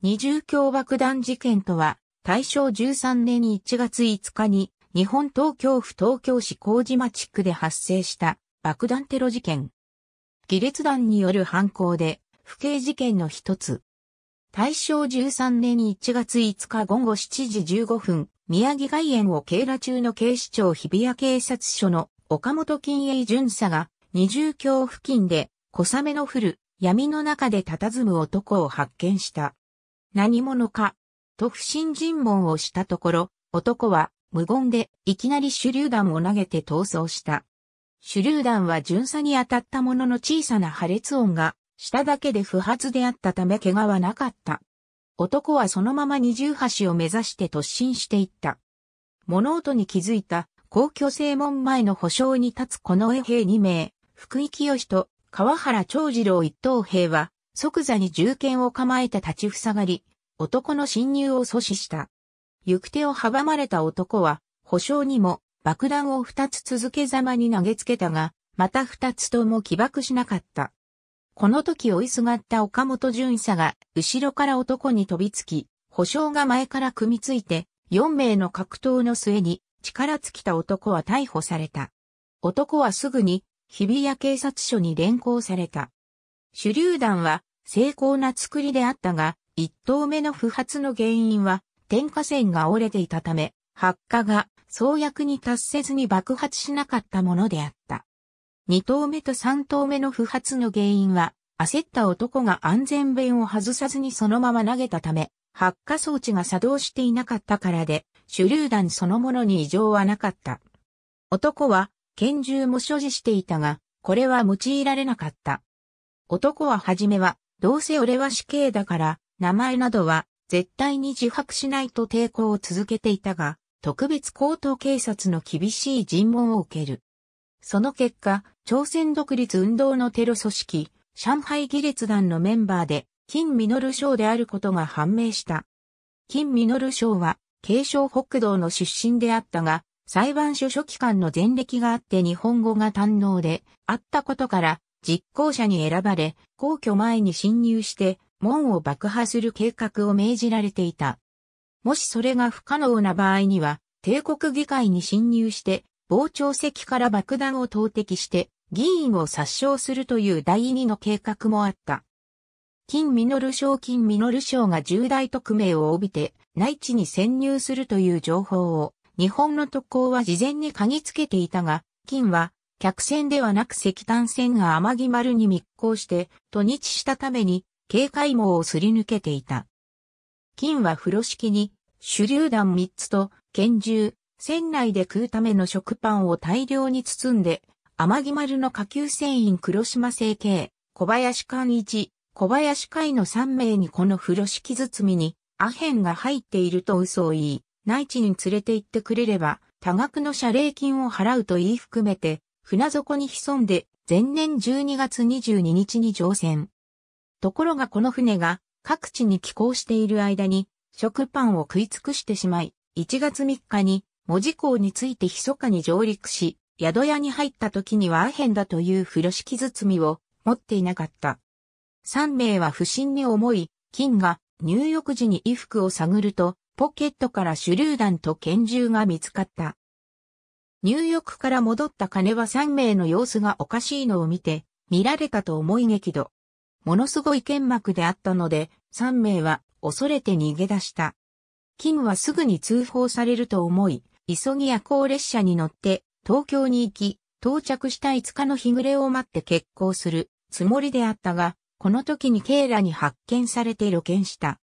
二重鏡爆弾事件とは、大正13年1月5日に、日本東京府東京市麹町区で発生した爆弾テロ事件。亀裂弾による犯行で、不敬事件の一つ。大正13年1月5日午後7時15分、宮城外苑を警ら中の警視庁日比谷警察署の岡本金栄巡査が、二重鏡付近で小雨の降る闇の中で佇む男を発見した。何者か、と不審尋問をしたところ、男は無言でいきなり手榴弾を投げて逃走した。手榴弾は巡査に当たったものの小さな破裂音がしただけで不発であったため怪我はなかった。男はそのまま二重橋を目指して突進していった。物音に気づいた皇居正門前の保障に立つこの衛兵2名、福井清と川原長次郎一等兵は即座に銃剣を構えて立ち塞がり、男の侵入を阻止した。行く手を阻まれた男は、保証にも爆弾を二つ続けざまに投げつけたが、また二つとも起爆しなかった。この時追いすがった岡本巡査が、後ろから男に飛びつき、保証が前から組みついて、4名の格闘の末に、力尽きた男は逮捕された。男はすぐに、日比谷警察署に連行された。手榴弾は精巧な作りであったが、一頭目の不発の原因は、点火線が折れていたため、発火が創薬に達せずに爆発しなかったものであった。二頭目と三頭目の不発の原因は、焦った男が安全弁を外さずにそのまま投げたため、発火装置が作動していなかったからで、手榴弾そのものに異常はなかった。男は拳銃も所持していたが、これは用いられなかった。男ははじめはどうせ俺は死刑だから、名前などは絶対に自白しないと抵抗を続けていたが、特別高等警察の厳しい尋問を受ける。その結果、朝鮮独立運動のテロ組織、上海義術団のメンバーで、金実賞であることが判明した。金実賞は、慶承。北道の出身であったが、裁判所書記官の前歴があって日本語が堪能であったことから、実行者に選ばれ、皇居前に侵入して門を爆破する計画を命じられていた。もしそれが不可能な場合には、帝国議会に侵入して、傍聴席から爆弾を投擲して、議員を殺傷するという第二の計画もあった。金実賞金実賞が重大特命を帯びて、内地に潜入するという情報を、日本の特攻は事前に嗅ぎつけていたが、金は客船ではなく石炭船が天城丸に密航して、土日したために、警戒網をすり抜けていた。金は風呂敷に、手榴弾3つと、拳銃、船内で食うための食パンを大量に包んで、天城丸の下級船員黒島成慶、小林寛一、小林海の3名にこの風呂敷包みに、アヘンが入っていると嘘を言い、内地に連れて行ってくれれば、多額の謝礼金を払うと言い含めて、船底に潜んで、前年12月22日に乗船。ところがこの船が各地に寄港している間に食パンを食い尽くしてしまい、1月3日に文字港について密かに上陸し、宿屋に入った時にはアヘンだという風呂敷包みを持っていなかった。3名は不審に思い、金が入浴時に衣服を探ると、ポケットから手榴弾と拳銃が見つかった。入浴から戻った金は3名の様子がおかしいのを見て、見られたと思い激怒。ものすごい剣幕であったので、3名は恐れて逃げ出した。金はすぐに通報されると思い、急ぎ夜行列車に乗って東京に行き、到着した5日の日暮れを待って決行するつもりであったが、この時にケイラに発見されて露見した。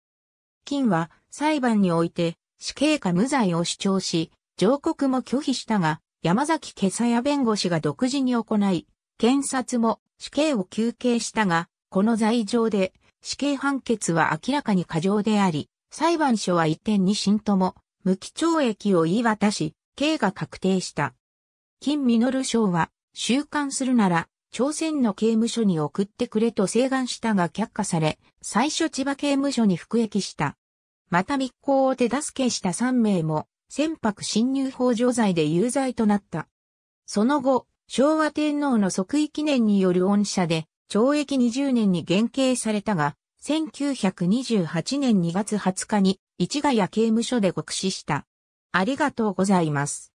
金は裁判において死刑か無罪を主張し、上告も拒否したが、山崎けさや弁護士が独自に行い、検察も死刑を求刑したが、この罪状で死刑判決は明らかに過剰であり、裁判所は一点二審とも無期懲役を言い渡し、刑が確定した。金実賞は、収監するなら、朝鮮の刑務所に送ってくれと請願したが却下され、最初千葉刑務所に服役した。また密航を手助けした3名も、船舶侵入法上罪で有罪となった。その後、昭和天皇の即位記念による恩赦で、懲役20年に減刑されたが、1928年2月20日に、市ヶ谷刑務所で獄死した。ありがとうございます。